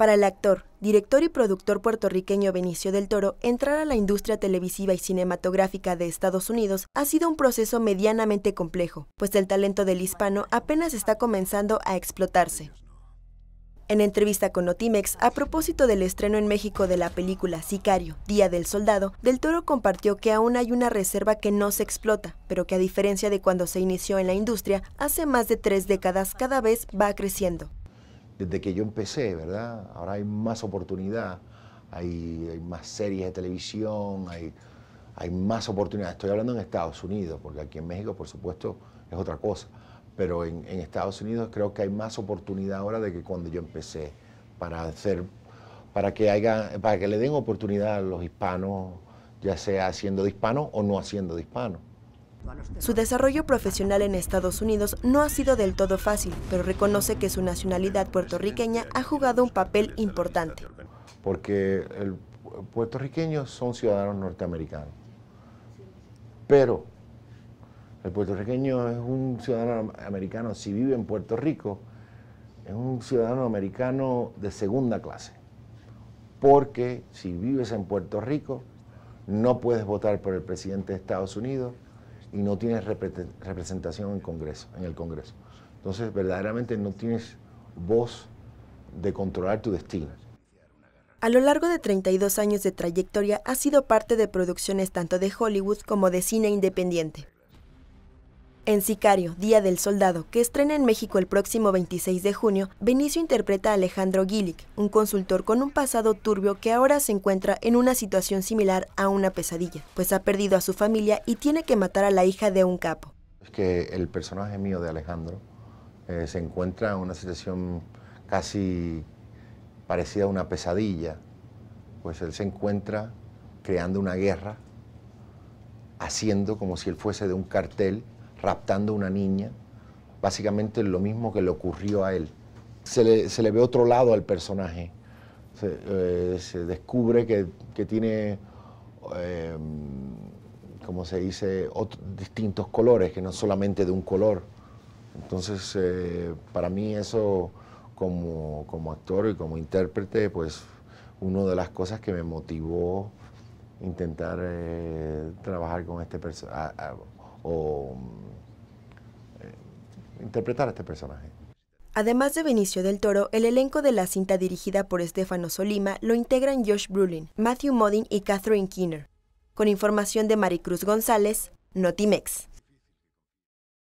Para el actor, director y productor puertorriqueño Benicio del Toro, entrar a la industria televisiva y cinematográfica de Estados Unidos ha sido un proceso medianamente complejo, pues el talento del hispano apenas está comenzando a explotarse. En entrevista con Notimex, a propósito del estreno en México de la película Sicario, Día del Soldado, Del Toro compartió que aún hay una reserva que no se explota, pero que a diferencia de cuando se inició en la industria, hace más de tres décadas cada vez va creciendo desde que yo empecé, ¿verdad? Ahora hay más oportunidad, hay, más series de televisión, hay, más oportunidad. Estoy hablando en Estados Unidos, porque aquí en México, por supuesto, es otra cosa. Pero en, Estados Unidos creo que hay más oportunidad ahora de que cuando yo empecé para hacer, para que haya, para que le den oportunidad a los hispanos, ya sea haciendo de hispano o no haciendo de hispano. Su desarrollo profesional en Estados Unidos no ha sido del todo fácil, pero reconoce que su nacionalidad puertorriqueña ha jugado un papel importante. Porque el puertorriqueño son ciudadanos norteamericanos, pero el puertorriqueño es un ciudadano americano, si vive en Puerto Rico, es un ciudadano americano de segunda clase, porque si vives en Puerto Rico, no puedes votar por el presidente de Estados Unidos, y no tienes representación en, Congreso, en el Congreso. Entonces, verdaderamente no tienes voz de controlar tu destino. A lo largo de 32 años de trayectoria ha sido parte de producciones tanto de Hollywood como de cine independiente. En Sicario, Día del Soldado, que estrena en México el próximo 26 de junio, Benicio interpreta a Alejandro Gilic, un consultor con un pasado turbio que ahora se encuentra en una situación similar a una pesadilla, pues ha perdido a su familia y tiene que matar a la hija de un capo. Es que el personaje mío de Alejandro eh, se encuentra en una situación casi parecida a una pesadilla, pues él se encuentra creando una guerra, haciendo como si él fuese de un cartel raptando a una niña, básicamente lo mismo que le ocurrió a él. Se le, ve otro lado al personaje, se, eh, descubre que, tiene, em, como se dice, distintos colores, que no solamente de un color. Entonces, eh, para mí eso, como, actor y como intérprete, pues una de las cosas que me motivó intentar eh, trabajar con este personaje interpretar a este personaje. Además de Benicio del Toro, el elenco de la cinta dirigida por Estefano Solima lo integran Josh Brolin, Matthew Modin y Catherine Keener. Con información de Maricruz González, Notimex.